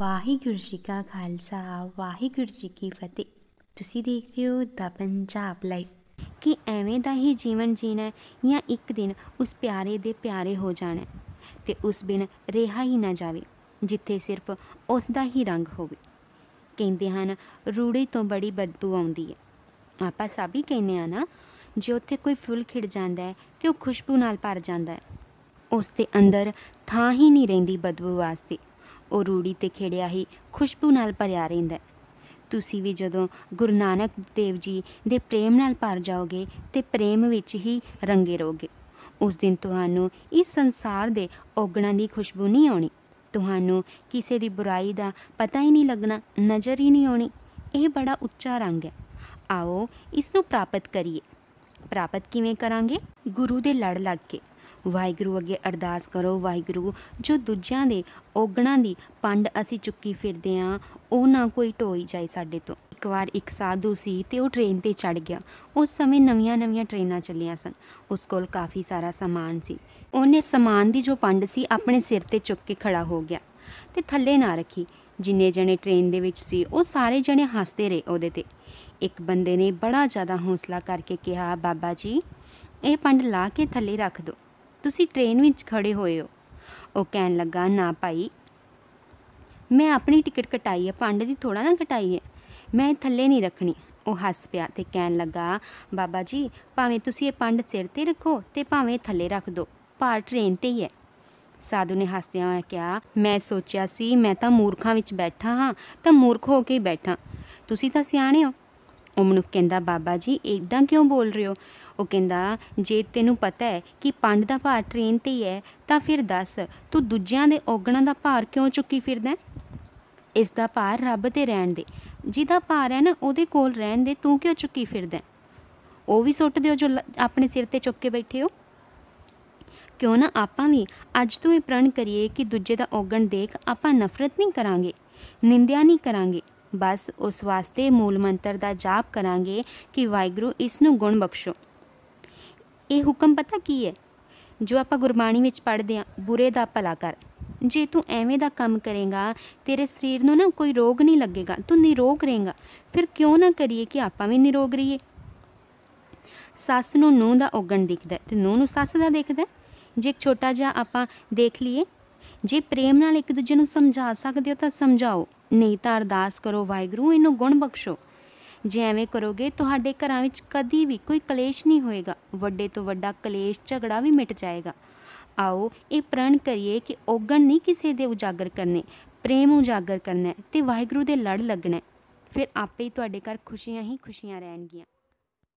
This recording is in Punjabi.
ਵਾਹਿਗੁਰੂ ਜੀ ਕਾ ਖਾਲਸਾ ਵਾਹਿਗੁਰੂ ਜੀ ਕੀ ਫਤਿਹ ਤੁਸੀਂ ਦੇਖ ਰਹੇ ਹੋ ਦਾ ਪੰਜਾਬ ਲਾਈਵ ਕਿ ਐਵੇਂ ਦਾ ਹੀ ਜੀਵਨ ਜੀਣਾ ਜਾਂ ਇੱਕ ਦਿਨ ਉਸ ਪਿਆਰੇ ਦੇ ਪਿਆਰੇ ਹੋ ਜਾਣਾ ਤੇ ਉਸ ਬਿਨ ਰਿਹਾ ਹੀ ਨਾ ਜਾਵੇ ਜਿੱਥੇ ਸਿਰਫ ਉਸ ਦਾ ਹੀ ਰੰਗ ਹੋਵੇ ਕਹਿੰਦੇ ਹਨ ਰੂੜੀ ਤੋਂ ਬੜੀ ਬਦਬੂ ਆਉਂਦੀ ਹੈ ਆਪਾਂ ਸਭ ਹੀ ਆ ਨਾ ਜੇ ਉੱਥੇ ਕੋਈ ਫੁੱਲ ਖਿੜ ਜਾਂਦਾ ਹੈ ਤੇ ਉਹ ਖੁਸ਼ਬੂ ਨਾਲ ਭਰ ਜਾਂਦਾ ਹੈ ਉਸ ਦੇ ਅੰਦਰ ਥਾਂ ਹੀ ਨਹੀਂ ਰਹਿੰਦੀ ਬਦਬੂ ਵਾਸਤੇ ਉਹ ਰੂੜੀ ਤੇ ਖੇੜਿਆ ਹੀ ਖੁਸ਼ਬੂ ਨਾਲ ਭਰਿਆ ਰਹਿੰਦਾ ਤੁਸੀਂ ਵੀ ਜਦੋਂ ਗੁਰੂ ਨਾਨਕ ਦੇਵ ਜੀ ਦੇ ਪ੍ਰੇਮ ਨਾਲ ਭਰ ਜਾਓਗੇ ਤੇ ਪ੍ਰੇਮ ਵਿੱਚ ਹੀ ਰੰਗੇ ਰਹੋਗੇ ਉਸ ਦਿਨ ਤੁਹਾਨੂੰ ਇਸ ਸੰਸਾਰ ਦੇ ਔਗਣਾਂ ਦੀ ਖੁਸ਼ਬੂ ਨਹੀਂ ਆਉਣੀ ਤੁਹਾਨੂੰ ਕਿਸੇ ਦੀ ਬੁਰਾਈ ਦਾ ਪਤਾ ਹੀ ਨਹੀਂ ਲੱਗਣਾ ਨਜ਼ਰ ਹੀ ਨਹੀਂ ਆਉਣੀ ਇਹ ਬੜਾ ਉੱਚਾ ਰੰਗ ਹੈ ਆਓ ਇਸ ਨੂੰ ਪ੍ਰਾਪਤ ਕਰੀਏ ਪ੍ਰਾਪਤ ਕਿਵੇਂ ਕਰਾਂਗੇ ਗੁਰੂ ਦੇ ਲੜ ਲੱਗ ਕੇ ਵਾਹਿਗੁਰੂ ਅੱਗੇ ਅਰਦਾਸ ਕਰੋ ਵਾਹਿਗੁਰੂ ਜੋ ਦੂਜਿਆਂ ਦੇ ਔਗਣਾਂ ਦੀ ਪੰਡ ਅਸੀਂ ਚੁੱਕੀ ਫਿਰਦੇ ਆ ਉਹ ਨਾ ਕੋਈ ਟੋਈ ਜਾਏ ਸਾਡੇ ਤੋਂ ਇੱਕ ਵਾਰ ਇੱਕ ਸਾਧੂ ਸੀ ਤੇ ਉਹ ਟ੍ਰੇਨ ਤੇ ਚੜ ਗਿਆ ਉਸ ਸਮੇਂ ਨਵੀਆਂ-ਨਵੀਆਂ ਟ੍ਰੇਨਾਂ ਚੱਲੀਆਂ ਸਨ ਉਸ ਕੋਲ ਕਾਫੀ ਸਾਰਾ ਸਮਾਨ ਸੀ ਉਹਨੇ ਸਮਾਨ ਦੀ ਜੋ ਪੰਡ ਸੀ ਆਪਣੇ ਸਿਰ ਤੇ ਚੁੱਕ ਕੇ ਖੜਾ ਹੋ ਗਿਆ ਤੇ ਥੱਲੇ ਨਾ ਰੱਖੀ ਜਿੰਨੇ ਜਣੇ ਟ੍ਰੇਨ ਦੇ ਵਿੱਚ ਸੀ ਉਹ ਸਾਰੇ ਜਣੇ ਹੱਸਦੇ ਰਹੇ ਉਹਦੇ ਤੇ ਇੱਕ ਬੰਦੇ ਨੇ ਬੜਾ ਜ਼ਿਆਦਾ ਹੌਸਲਾ ਕਰਕੇ ਕਿਹਾ ਬਾਬਾ ਜੀ ਇਹ ਪੰਡ ਲਾ ਕੇ ਥੱਲੇ ਰੱਖ ਦਿਓ ਤੁਸੀਂ ਟ੍ਰੇਨ ਵਿੱਚ ਖੜੇ ਹੋਏ ਹੋ ਉਹ ਕਹਿਣ ਲੱਗਾ ਨਾ ਭਾਈ ਮੈਂ ਆਪਣੀ ਟਿਕਟ ਕਟਾਈ ਹੈ ਪਾਂਡੇ ਦੀ ਥੋੜਾ ਨਾ ਕਟਾਈ ਹੈ ਮੈਂ ਥੱਲੇ ਨਹੀਂ ਰੱਖਣੀ ਉਹ ਹੱਸ ਪਿਆ ਤੇ ਕਹਿਣ ਲੱਗਾ ਬਾਬਾ ਜੀ ਭਾਵੇਂ ਤੁਸੀਂ ਇਹ ਪੰਡ ਸਿਰ ਤੇ ਰੱਖੋ ਤੇ ਭਾਵੇਂ ਥੱਲੇ ਰੱਖ ਦਿਓ ਭਾਰ ਟ੍ਰੇਨ ਤੇ ਹੀ ਹੈ ਸਾਧੂ ਨੇ ਹੱਸਦਿਆਂ ਆ ਕਿਹਾ ਮੈਂ ਸੋਚਿਆ ਸੀ ਮੈਂ ਤਾਂ ਮੂਰਖਾਂ ਵਿੱਚ ਬੈਠਾ ਹਾਂ ਤਾਂ ਮੂਰਖ ਹੋ ਕੇ ਬੈਠਾ ਤੁਸੀਂ ਤਾਂ ਸਿਆਣੇ ਹੋ ਉਹ ਮਨੁੱਖ ਕਹਿੰਦਾ ਬਾਬਾ ਜੀ ਇਦਾਂ ਕਿਉਂ ਬੋਲ ਰਹੇ ਹੋ ਉਹ ਕਹਿੰਦਾ ਜੇ ਤੈਨੂੰ ਪਤਾ ਹੈ ਕਿ ਪੰਡ ਦਾ ਭਾਰ ਟ੍ਰੇਨ ਤੇ ਹੀ ਹੈ ਤਾਂ ਫਿਰ ਦੱਸ ਤੂੰ ਦੂਜਿਆਂ ਦੇ ਔਗਣਾਂ ਦਾ ਭਾਰ ਕਿਉਂ ਚੁੱਕੀ ਫਿਰਦਾ ਇਸ ਦਾ ਭਾਰ ਰੱਬ ਤੇ ਰਹਿਣ ਦੇ ਜਿਹਦਾ ਭਾਰ ਹੈ ਨਾ ਉਹਦੇ ਕੋਲ ਰਹਿਣ ਦੇ ਤੂੰ ਕਿਉਂ ਚੁੱਕੀ ਫਿਰਦਾ ਉਹ ਵੀ ਸੁੱਟ ਦਿਓ ਜੋ ਆਪਣੇ ਸਿਰ ਤੇ ਚੁੱਕ ਕੇ ਬੈਠੇ ਹੋ ਕਿਉਂ ਨਾ ਆਪਾਂ ਵੀ ਅੱਜ ਤੋਂ ਇਹ ਪ੍ਰਣ ਕਰੀਏ ਕਿ ਦੂਜੇ ਦਾ ਔਗਣ ਦੇਖ ਆਪਾਂ ਨਫ਼ਰਤ ਨਹੀਂ ਕਰਾਂਗੇ ਨਿੰਦਿਆ ਨਹੀਂ ਕਰਾਂਗੇ ਬਸ ਉਸ ਵਾਸਤੇ ਮੂਲ ਮੰਤਰ ਦਾ ਜਾਪ ਕਰਾਂਗੇ ਕਿ ਵਾਹਿਗੁਰੂ ਇਸ ਨੂੰ ਗੁਣ ਬਖਸ਼ੋ ਇਹ ਹੁਕਮ ਪਤਾ ਕੀ ਹੈ ਜੋ ਆਪਾਂ ਗੁਰਬਾਣੀ ਵਿੱਚ ਪੜ੍ਹਦੇ ਆ ਬੁਰੇ ਦਾ ਭਲਾ ਕਰ ਜੇ ਤੂੰ ਐਵੇਂ ਦਾ ਕੰਮ ਕਰੇਗਾ ਤੇਰੇ ਸਰੀਰ ਨੂੰ ਨਾ ਕੋਈ ਰੋਗ ਨਹੀਂ ਲੱਗੇਗਾ ਤੂੰ ਨਿਰੋਗ ਰਹੇਗਾ ਫਿਰ ਕਿਉਂ ਨਾ ਕਰੀਏ ਕਿ ਆਪਾਂ ਵੀ ਨਿਰੋਗ ਰਹੀਏ ਸੱਸ ਨੂੰ ਨੂੰਹ ਦਾ ਉਗਣ ਦਿਖਦਾ ਤੇ ਨੂੰਹ ਨੂੰ ਸੱਸ ਦਾ ਦਿਖਦਾ ਜੇ ਇੱਕ ਛੋਟਾ ਜਿਹਾ ਆਪਾਂ ਦੇਖ ਲਈਏ ਜੇ ਪ੍ਰੇਮ ਨਾਲ ਇੱਕ ਦੂਜੇ ਨੂੰ ਸਮਝਾ ਸਕਦੇ ਹੋ ਤਾਂ ਸਮਝਾਓ ਨਹੀਂ ਤਾਂ ਅਰਦਾਸ ਕਰੋ ਵਾਹਿਗੁਰੂ ਇਹਨੂੰ ਗੁਣ ਬਖਸ਼ੋ ਜੇ ਐਵੇਂ ਕਰੋਗੇ ਤੁਹਾਡੇ ਘਰਾਂ ਵਿੱਚ ਕਦੀ ਵੀ ਕੋਈ ਕਲੇਸ਼ ਨਹੀਂ ਹੋਏਗਾ ਵੱਡੇ ਤੋਂ ਵੱਡਾ ਕਲੇਸ਼ ਝਗੜਾ ਵੀ ਮਿਟ ਜਾਏਗਾ ਆਓ ਇਹ ਪ੍ਰਣ ਕਰੀਏ ਕਿ ਔਗਣ ਨਹੀਂ ਕਿਸੇ ਦੇ ਉਜਾਗਰ ਕਰਨੇ ਪ੍ਰੇਮ ਉਜਾਗਰ ਕਰਨਾ ਤੇ ਵਾਹਿਗੁਰੂ ਦੇ ਲੜ ਲੱਗਣਾ ਫਿਰ ਆਪੇ ਹੀ ਤੁਹਾਡੇ ਘਰ ਖੁਸ਼ੀਆਂ ਹੀ ਖੁਸ਼ੀਆਂ ਰਹਿਣਗੀਆਂ